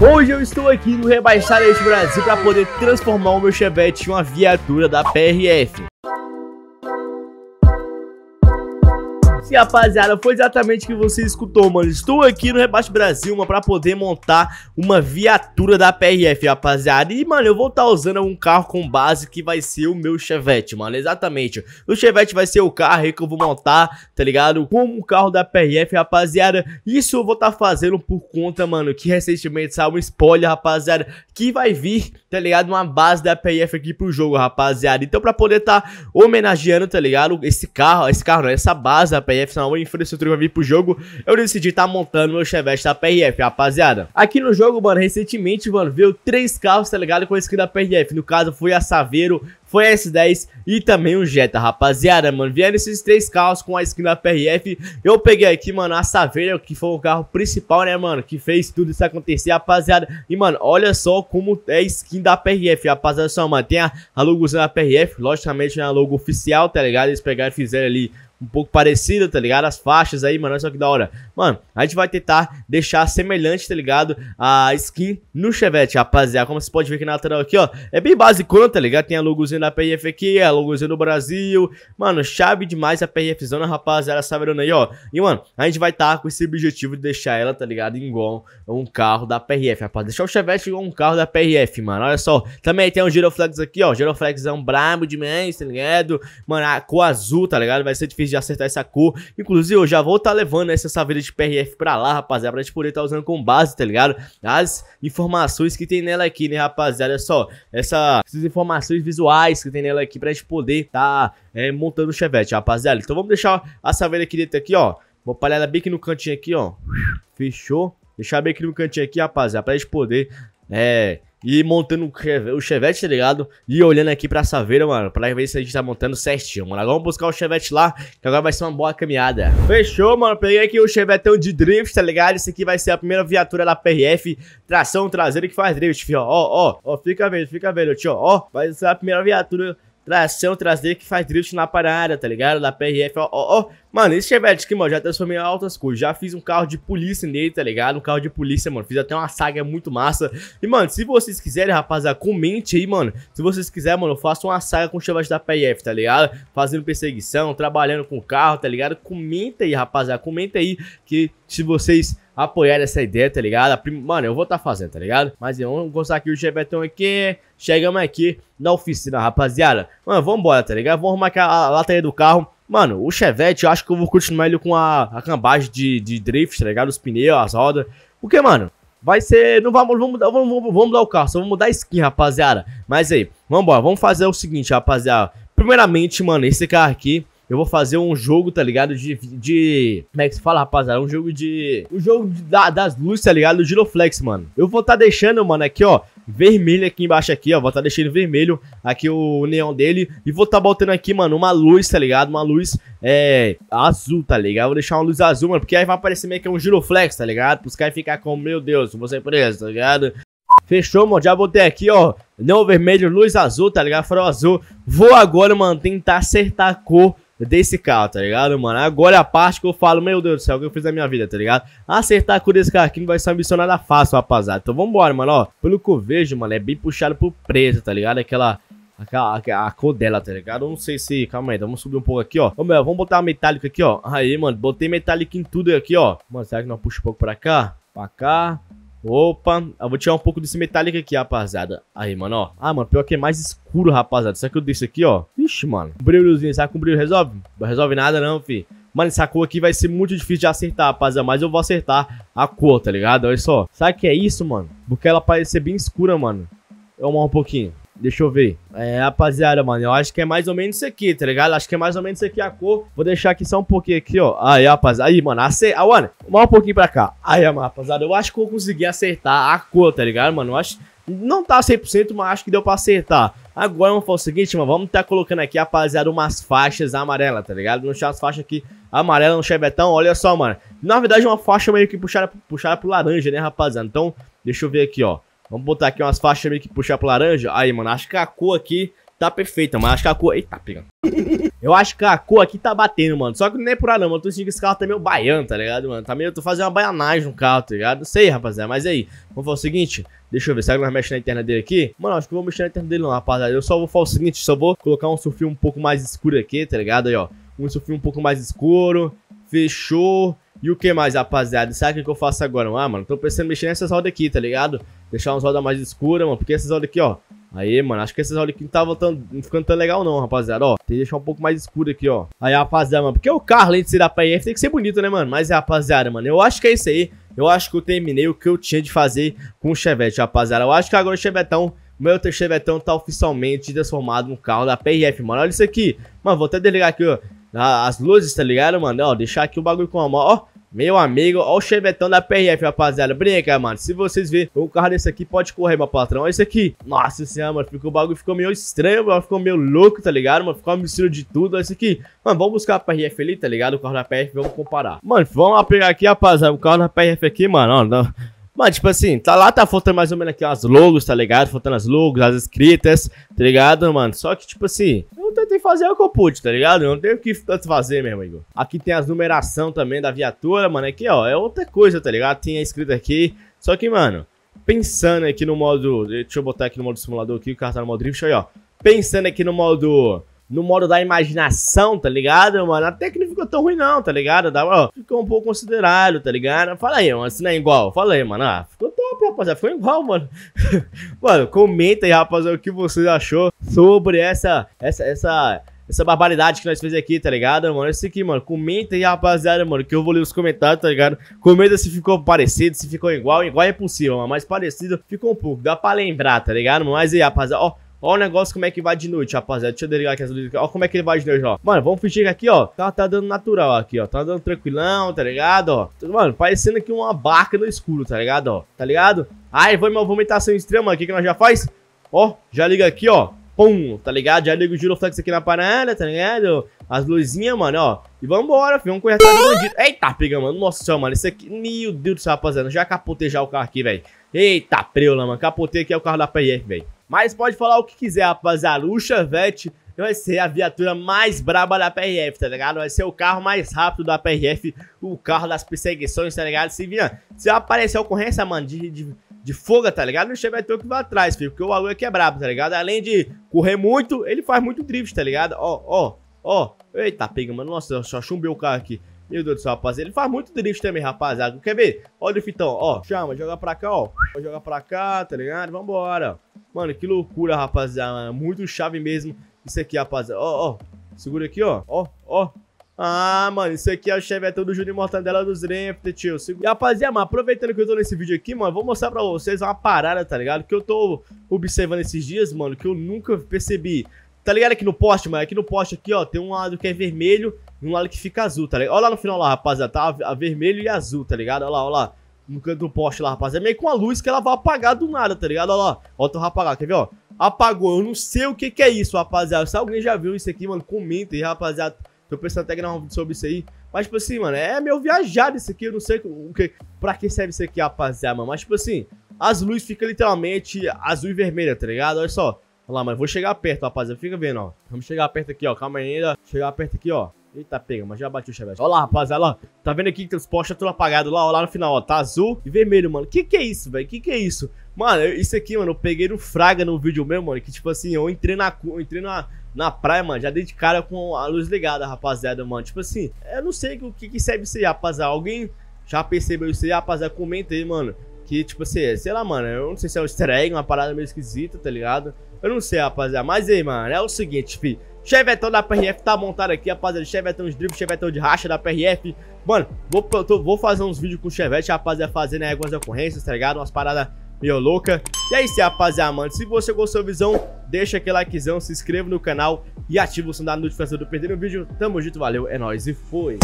Hoje eu estou aqui no Rebaixada Brasil para poder transformar o meu Chevette em uma viatura da PRF. rapaziada, foi exatamente o que você escutou, mano. Estou aqui no Rebaixo Brasil, mano, pra poder montar uma viatura da PRF, rapaziada. E, mano, eu vou estar tá usando um carro com base que vai ser o meu Chevette, mano. Exatamente. O Chevette vai ser o carro aí que eu vou montar, tá ligado? Como um carro da PRF, rapaziada. Isso eu vou estar tá fazendo por conta, mano, que recentemente saiu um spoiler, rapaziada, que vai vir, tá ligado? Uma base da PRF aqui pro jogo, rapaziada. Então, pra poder estar tá homenageando, tá ligado? Esse carro, esse carro não, essa base da PRF PRF são uma infraestrutura que vai vir pro jogo, eu decidi estar tá montando meu Chevette da PRF, rapaziada. Aqui no jogo, mano, recentemente, mano, veio três carros, tá ligado, com a skin da PRF. No caso, foi a Saveiro, foi a S10 e também o Jetta, rapaziada, mano. Vieram esses três carros com a skin da PRF. Eu peguei aqui, mano, a Saveiro, que foi o carro principal, né, mano, que fez tudo isso acontecer, rapaziada. E, mano, olha só como é a skin da PRF, rapaziada, só mantém a, a logozinha da PRF, logicamente é a logo oficial, tá ligado? Eles pegaram e fizeram ali um pouco parecida, tá ligado? As faixas aí, mano, olha só que da hora. Mano, a gente vai tentar deixar semelhante, tá ligado? A skin no Chevette, rapaziada. Como você pode ver aqui na lateral aqui, ó. É bem básico, tá ligado? Tem a logozinha da PRF aqui, a logozinha do Brasil. Mano, chave demais a PRF zona, rapaziada, saberona aí, ó. E, mano, a gente vai estar tá com esse objetivo de deixar ela, tá ligado? Igual um carro da PRF, rapaz. Deixar o Chevette igual um carro da PRF, mano. Olha só. Também tem um Giroflex aqui, ó. é um brabo demais, tá ligado? Mano, a cor azul, tá ligado? Vai ser difícil de acertar essa cor. Inclusive, eu já vou estar tá levando essa saveira de PRF pra lá, rapaziada, pra gente poder estar tá usando com base, tá ligado? As informações que tem nela aqui, né, rapaziada? Olha é só, essa, essas informações visuais que tem nela aqui pra gente poder tá é, montando o chevette, rapaziada. Então vamos deixar a saveira aqui dentro aqui, ó. Vou palhar ela bem aqui no cantinho aqui, ó. Fechou? Deixar bem aqui no cantinho aqui, rapaziada, pra gente poder, é e montando o Chevette, tá ligado? E olhando aqui pra Saveira, mano, pra ver se a gente tá montando certinho, mano. Agora vamos buscar o Chevette lá, que agora vai ser uma boa caminhada. Fechou, mano. Peguei aqui o Chevetão de drift, tá ligado? Esse aqui vai ser a primeira viatura da PRF, tração traseira que faz drift, fio. Ó, ó, ó, fica vendo, fica vendo, tio. Ó, vai ser a primeira viatura tração traseira que faz drift na parada, tá ligado? Da PRF, ó, ó, ó. Mano, esse Chevette aqui, mano, já transformei em altas coisas. Já fiz um carro de polícia nele, tá ligado? Um carro de polícia, mano. Fiz até uma saga muito massa. E, mano, se vocês quiserem, rapaziada, comente aí, mano. Se vocês quiserem, mano, eu faço uma saga com o Chevette da PRF, tá ligado? Fazendo perseguição, trabalhando com o carro, tá ligado? Comenta aí, rapaziada, comenta aí que se vocês apoiar essa ideia, tá ligado? Mano, eu vou estar tá fazendo, tá ligado? Mas vamos gostar aqui o Gebetão aqui. Chegamos aqui na oficina, rapaziada. Mano, vambora, tá ligado? Vamos arrumar a, a lataria do carro. Mano, o Chevette, eu acho que eu vou continuar ele com a, a cambagem de, de drift, tá ligado? Os pneus, as rodas. Porque, mano, vai ser... Não vamos, vamos, mudar, vamos, vamos, vamos mudar o carro, só vamos mudar a skin, rapaziada. Mas aí, vambora, vamos fazer o seguinte, rapaziada. Primeiramente, mano, esse carro aqui eu vou fazer um jogo, tá ligado? De. de como é que se fala, rapaziada? Um jogo de. Um jogo de, da, das luzes, tá ligado? Do Giroflex, mano. Eu vou tá deixando, mano, aqui, ó. Vermelho aqui embaixo, aqui, ó. Vou tá deixando vermelho aqui o neon dele. E vou tá botando aqui, mano, uma luz, tá ligado? Uma luz é, azul, tá ligado? Vou deixar uma luz azul, mano. Porque aí vai aparecer meio que um giroflex, tá ligado? Pros caras ficar com, meu Deus, você preso, tá ligado? Fechou, mano. Já botei aqui, ó. Neon vermelho, luz azul, tá ligado? Farol azul. Vou agora, mano, tentar acertar a cor desse carro, tá ligado, mano? Agora é a parte que eu falo, meu Deus do céu, o que eu fiz na minha vida, tá ligado? Acertar a cor desse carro aqui não vai ser uma missão nada fácil, rapaziada. Então vambora, mano, ó. Pelo que eu vejo, mano, é bem puxado pro preto, tá ligado? Aquela... aquela a, a, cor dela, tá ligado? Eu não sei se... Calma aí, vamos subir um pouco aqui, ó. Vamos, vamos botar a metálica aqui, ó. Aí, mano, botei metálica em tudo aqui, ó. Mano, será que não puxa um pouco pra cá? Pra cá... Opa, eu vou tirar um pouco desse metálico aqui, rapaziada. Aí, mano, ó. Ah, mano, pior que é mais escuro, rapaziada. Será que eu isso aqui, ó? Ixi, mano. Brilhozinho, será que o brilho resolve? Não resolve nada não, fi. Mano, essa cor aqui vai ser muito difícil de acertar, rapaziada. Mas eu vou acertar a cor, tá ligado? Olha só. Sabe o que é isso, mano? Porque ela parece ser bem escura, mano. Eu amar um pouquinho. Deixa eu ver. É, rapaziada, mano, eu acho que é mais ou menos isso aqui, tá ligado? Acho que é mais ou menos isso aqui a cor. Vou deixar aqui só um pouquinho aqui, ó. Aí, rapaziada. Aí, mano, acerta. Ah, mano, mal um pouquinho pra cá. Aí, rapaziada, eu acho que eu consegui acertar a cor, tá ligado, mano? Eu acho... Não tá 100%, mas acho que deu pra acertar. Agora vamos fazer o seguinte, mano. Vamos tá colocando aqui, rapaziada, umas faixas amarelas, tá ligado? Vamos deixar as faixas aqui amarelas no chevetão. Olha só, mano. Na verdade, uma faixa meio que puxada, puxada pro laranja, né, rapaziada? Então, deixa eu ver aqui, ó. Vamos botar aqui umas faixas meio que puxar pro laranja. Aí, mano, acho que a cor aqui tá perfeita, mano. Acho que a cor... Eita, pegando. Eu acho que a cor aqui tá batendo, mano. Só que não é por aí, não, mano. Tu sentindo que esse carro tá meio baiano, tá ligado, mano? Tá meio... Eu tô fazendo uma baianagem no carro, tá ligado? Não sei, rapaziada. Mas aí, vamos fazer o seguinte. Deixa eu ver, será que nós mexemos na interna dele aqui? Mano, acho que eu vou mexer na interna dele não, rapaziada. Eu só vou falar o seguinte, só vou colocar um surfio um pouco mais escuro aqui, tá ligado? Aí, ó. Um surfio um pouco mais escuro. Fechou. E o que mais, rapaziada? Sabe o que eu faço agora? Ah, mano, tô pensando em mexer nessas rodas aqui, tá ligado? Deixar umas rodas mais escuras, mano, porque essas rodas aqui, ó. Aí, mano, acho que essas rodas aqui não tá voltando, não ficando tão legal não, rapaziada, ó. Tem que deixar um pouco mais escuro aqui, ó. Aí, rapaziada, mano, porque o carro, além de ser da PF, tem que ser bonito, né, mano? Mas, rapaziada, mano, eu acho que é isso aí. Eu acho que eu terminei o que eu tinha de fazer com o Chevette, rapaziada. Eu acho que agora o Chevetão o meu Chevetão tá oficialmente transformado num carro da PRF, mano. Olha isso aqui. Mano, vou até desligar aqui, ó. As luzes, tá ligado, mano? Ó, deixar aqui o bagulho com a mão. Ó, meu amigo, ó o chevetão da PRF, rapaziada. Brinca, mano. Se vocês verem um carro desse aqui, pode correr, meu patrão. Olha esse aqui. Nossa senhora, mano. Ficou, o bagulho ficou meio estranho, mano. Ficou meio louco, tá ligado, mano? Ficou uma mistura de tudo. Olha esse aqui. Mano, vamos buscar a PRF ali, tá ligado? O carro da PRF, vamos comparar. Mano, vamos lá pegar aqui, rapaziada. O carro da PRF aqui, mano. Ó, não. Mano, tipo assim, tá lá, tá faltando mais ou menos aqui as logos, tá ligado? Faltando as logos, as escritas, tá ligado, mano? Só que, tipo assim, tentei fazer o que eu pude, tá ligado? Eu não tenho o que fazer meu amigo Aqui tem as numeração também da viatura, mano. Aqui, ó, é outra coisa, tá ligado? Tinha escrito aqui. Só que, mano, pensando aqui no modo... Deixa eu botar aqui no modo simulador aqui, o carro tá no modo drift, aí, ó. Pensando aqui no modo no modo da imaginação, tá ligado, mano? Até que não ficou tão ruim, não, tá ligado? Dá, ó, ficou um pouco considerável, tá ligado? Fala aí, mano, se não é igual. Fala aí, mano. Ah, ficou top, rapaziada. Ficou igual, mano. mano, comenta aí, rapaziada, o que você achou sobre essa, essa, essa, essa barbaridade que nós fizemos aqui, tá ligado, mano? Esse é isso aqui, mano. Comenta aí, rapaziada, mano, que eu vou ler os comentários, tá ligado? Comenta se ficou parecido, se ficou igual. Igual é possível, mano, mas parecido ficou um pouco. Dá pra lembrar, tá ligado? Mas aí, rapaziada, ó. Ó o negócio como é que vai de noite, rapaziada. Deixa eu ligar aqui as luzes. Ó como é que ele vai de noite, ó. Mano, vamos fingir que aqui, ó. Tá, tá dando natural aqui, ó. Tá dando tranquilão, tá ligado, ó. Mano, parecendo aqui uma barca no escuro, tá ligado, ó. Tá ligado? Aí, foi uma vomitação extrema aqui que nós já faz. Ó, já liga aqui, ó. Pum, tá ligado? Já liga é o giroflex aqui na parada, tá ligado? As luzinhas, mano, ó. E vambora, filho. Vamos correr atrás do bandido. Eita, pega, mano. Nossa senhora, mano. Isso aqui. Meu Deus do céu, rapaziada. Já capotei já o carro aqui, velho. Eita, preula, mano. Capotei aqui é o carro da PF, velho. Mas pode falar o que quiser, rapaziada. O Chevette vai ser a viatura mais braba da PRF, tá ligado? Vai ser o carro mais rápido da PRF, o carro das perseguições, tá ligado? Se, vier, se aparecer ocorrência, mano, de, de de fuga tá ligado? Não chega vai ter que vai atrás, filho, porque o aluno é que é brabo, tá ligado? Além de correr muito, ele faz muito drift, tá ligado? Ó, ó, ó. Eita, pega, mano. Nossa, só chumbei o carro aqui. Meu Deus do céu, rapaz. Ele faz muito drift também, rapaziada. Quer ver? Ó o driftão, ó. Chama, joga pra cá, ó. Joga pra cá, tá ligado? Vambora. Mano, que loucura, rapaziada. Muito chave mesmo isso aqui, rapaziada. Ó, ó. Segura aqui, ó. Ó, ó. Ah, mano, isso aqui é o chevetão é do Júnior Mortandela dos Draft, tio. E rapaziada, mano, aproveitando que eu tô nesse vídeo aqui, mano, vou mostrar pra vocês uma parada, tá ligado? Que eu tô observando esses dias, mano, que eu nunca percebi. Tá ligado aqui no poste, mano? Aqui no poste aqui, ó, tem um lado que é vermelho e um lado que fica azul, tá ligado? Olha lá no final lá, rapaziada, tá? A vermelho e azul, tá ligado? Olha lá, olha lá. No canto do poste lá, rapaziada. É meio com a luz que ela vai apagar do nada, tá ligado? Olha lá, ó, tô apagar, quer ver, ó? Apagou, eu não sei o que que é isso, rapaziada. Se alguém já viu isso aqui, mano, comenta aí, rapaziada. Tô pensando até gravar um vídeo sobre isso aí. Mas, tipo assim, mano, é meio viajado isso aqui. Eu não sei o que, pra que serve isso aqui, rapaziada, mano. Mas, tipo assim, as luzes ficam literalmente azul e vermelha, tá ligado? Olha só. Olha lá, mano, vou chegar perto, rapaziada. Fica vendo, ó. Vamos chegar perto aqui, ó. Calma ainda. Chegar perto aqui, ó. Eita, pega, mas já bati o chevette. Olha lá, rapaziada, lá. Tá vendo aqui que os postes estão tá apagados lá, ó, lá no final, ó. Tá azul e vermelho, mano. Que que é isso, velho? Que que é isso? Mano, isso aqui, mano, eu peguei no Fraga no vídeo meu, mano, que tipo assim, eu entrei na, eu entrei na, na praia, mano, já dei de cara com a luz ligada, rapaziada, mano. Tipo assim, eu não sei o que, que serve isso aí, rapaziada. Alguém já percebeu isso aí, rapaziada? Comenta aí, mano. Que tipo assim, é, sei lá, mano, eu não sei se é um easter egg, uma parada meio esquisita, tá ligado? Eu não sei, rapaziada. Mas aí, mano, é o seguinte, fi. Chevetão da PRF tá montado aqui, rapaziada. Chevetão de drift, chevetão de racha da PRF. Mano, vou, tô, vou fazer uns vídeos com o Chevette, rapaziada, fazendo algumas ocorrências, tá ligado? Umas paradas meio louca. E é isso, rapaziada, mano. Se você gostou da visão, deixa aquele likezão, se inscreva no canal e ativa o sininho da notificação do perder o vídeo. Tamo junto, valeu, é nóis e fui!